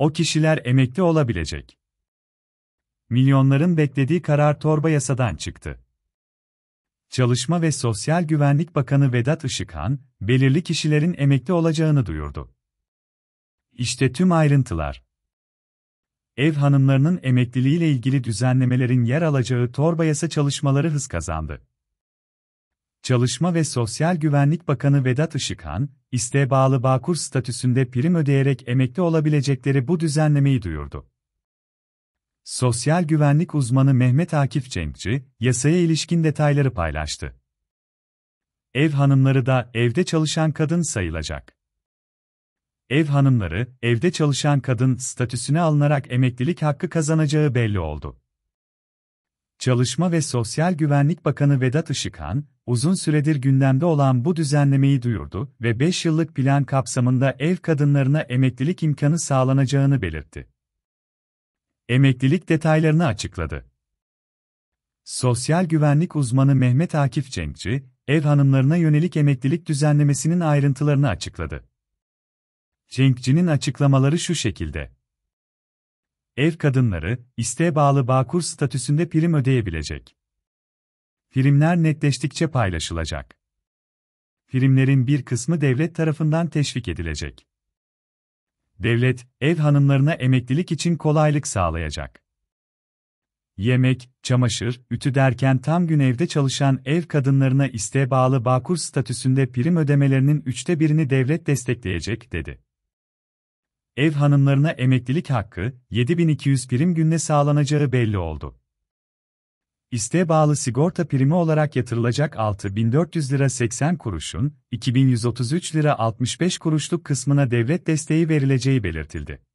O kişiler emekli olabilecek. Milyonların beklediği karar torba yasadan çıktı. Çalışma ve Sosyal Güvenlik Bakanı Vedat Işıkhan, belirli kişilerin emekli olacağını duyurdu. İşte tüm ayrıntılar. Ev hanımlarının emekliliğiyle ilgili düzenlemelerin yer alacağı torba yasa çalışmaları hız kazandı. Çalışma ve Sosyal Güvenlik Bakanı Vedat Işıkhan, isteğe bağlı Bağkur statüsünde prim ödeyerek emekli olabilecekleri bu düzenlemeyi duyurdu. Sosyal güvenlik uzmanı Mehmet Akif Cenkçi, yasaya ilişkin detayları paylaştı. Ev hanımları da evde çalışan kadın sayılacak. Ev hanımları, evde çalışan kadın statüsüne alınarak emeklilik hakkı kazanacağı belli oldu. Çalışma ve Sosyal Güvenlik Bakanı Vedat Işıkhan, uzun süredir gündemde olan bu düzenlemeyi duyurdu ve 5 yıllık plan kapsamında ev kadınlarına emeklilik imkanı sağlanacağını belirtti. Emeklilik detaylarını açıkladı. Sosyal güvenlik uzmanı Mehmet Akif Cenkçi, ev hanımlarına yönelik emeklilik düzenlemesinin ayrıntılarını açıkladı. Cenkçi'nin açıklamaları şu şekilde ev kadınları, isteğe bağlı bağkur statüsünde prim ödeyebilecek. Primler netleştikçe paylaşılacak. Primlerin bir kısmı devlet tarafından teşvik edilecek. Devlet, ev hanımlarına emeklilik için kolaylık sağlayacak. Yemek, çamaşır, ütü derken tam gün evde çalışan ev kadınlarına isteğe bağlı bağkur statüsünde prim ödemelerinin üçte birini devlet destekleyecek, dedi ev hanımlarına emeklilik hakkı 7200 prim günle sağlanacağı belli oldu. İsteğe bağlı sigorta primi olarak yatırılacak 6400 lira 80 kuruşun, 2133 lira 65 kuruşluk kısmına devlet desteği verileceği belirtildi.